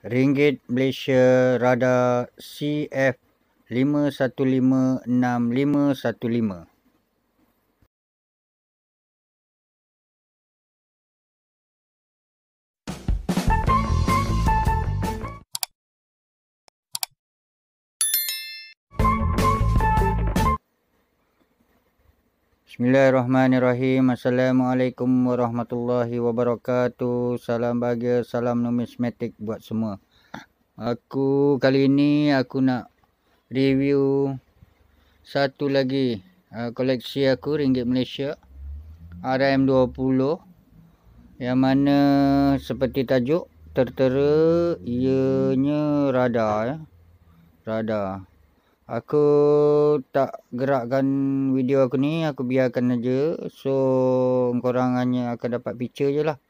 Ringgit Malaysia Radar CF 515 615. Bismillahirrahmanirrahim. Assalamualaikum warahmatullahi wabarakatuh. Salam bahagia, salam numismatik buat semua. Aku kali ini aku nak review satu lagi uh, koleksi aku ringgit Malaysia RM20 yang mana seperti tajuk tertera ianya radar ya. Radar aku tak gerakkan video aku ni aku biarkan aja so korang hanya akan dapat picture je lah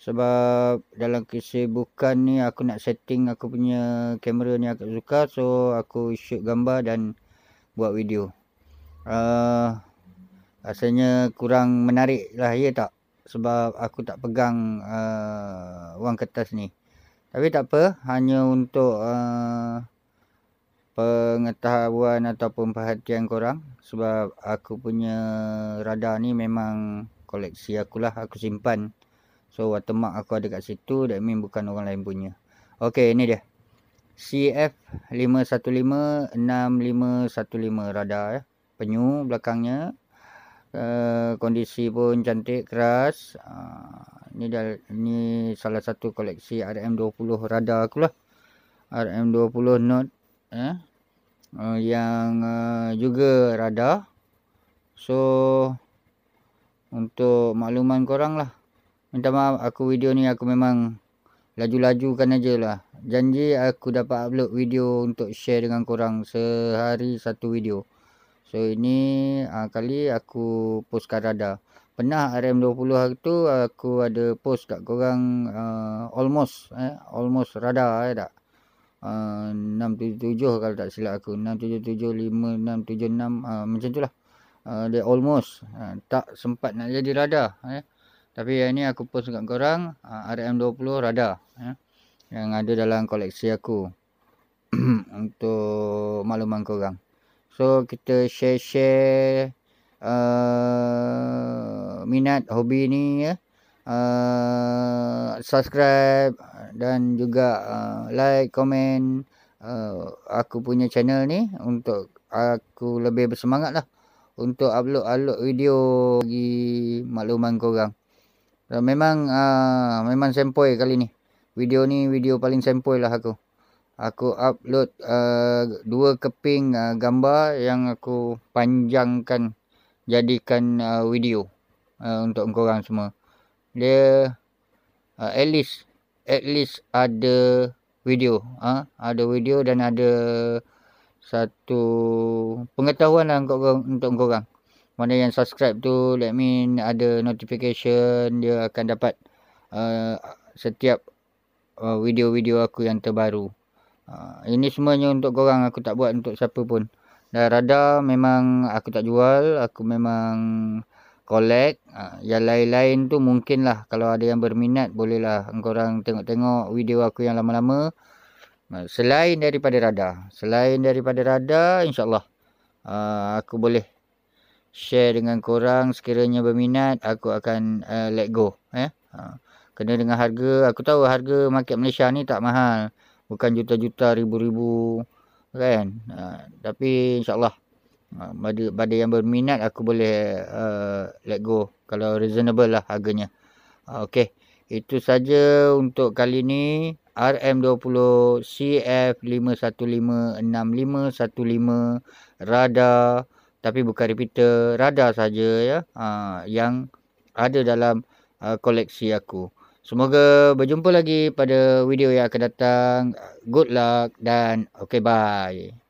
sebab dalam kesibukan ni aku nak setting aku punya kamera ni agak suka so aku shoot gambar dan buat video uh, rasanya kurang menarik lah ya tak sebab aku tak pegang uh, wang kertas ni tapi tak apa hanya untuk uh, pengetahuan ataupun perhatian korang sebab aku punya radar ni memang koleksi aku lah aku simpan so watermark aku ada kat situ that mean bukan orang lain punya ok ini dia CF 515-6515 radar ya. penyu belakangnya uh, kondisi pun cantik keras uh, ni, dah, ni salah satu koleksi RM20 radar aku lah. RM20 note eh, uh, yang uh, juga radar. So untuk makluman korang lah. Minta maaf aku video ni aku memang laju-lajukan aja lah. Janji aku dapat upload video untuk share dengan korang sehari satu video. So ini uh, kali aku postkan radar. Pernah RM20 hari tu aku ada post kat korang uh, almost eh, almost radar eh tak. Ah, uh, 677 kalau tak silap aku 677 5676 uh, macam itulah uh, ah, dia almost uh, tak sempat nak jadi rada eh. Ya. tapi yang ini aku post dekat korang uh, RM20 rada eh, yang ada dalam koleksi aku untuk makluman korang so kita share-share uh, minat hobi ni ya eh uh, subscribe dan juga uh, like, komen uh, aku punya channel ni untuk aku lebih bersemangat lah untuk upload-upload video bagi makluman korang. So, memang uh, memang sempoi kali ni. Video ni video paling sempoi lah aku. Aku upload uh, dua keping uh, gambar yang aku panjangkan jadikan uh, video uh, untuk korang semua dia uh, at least at least ada video ah ada video dan ada satu pengetahuan lah untuk korang, untuk korang mana yang subscribe tu let me ada notification dia akan dapat uh, setiap uh, video-video uh, aku yang terbaru uh, ini semuanya untuk korang aku tak buat untuk siapa pun dan radar memang aku tak jual aku memang collect. Ha, yang lain-lain tu mungkin lah. Kalau ada yang berminat bolehlah korang tengok-tengok video aku yang lama-lama. Ha, selain daripada radar. Selain daripada radar insyaAllah uh, aku boleh share dengan korang. Sekiranya berminat aku akan uh, let go. Eh? Ha, kena dengan harga. Aku tahu harga market Malaysia ni tak mahal. Bukan juta-juta ribu-ribu kan. Uh, tapi insyaAllah pada ah, pada yang berminat aku boleh uh, let go kalau reasonable lah harganya. Ah, Okey, itu saja untuk kali ini RM20 CF515 Rada, tapi bukan repeater, Rada saja ya. Uh, yang ada dalam uh, koleksi aku. Semoga berjumpa lagi pada video yang akan datang. Good luck dan okay bye.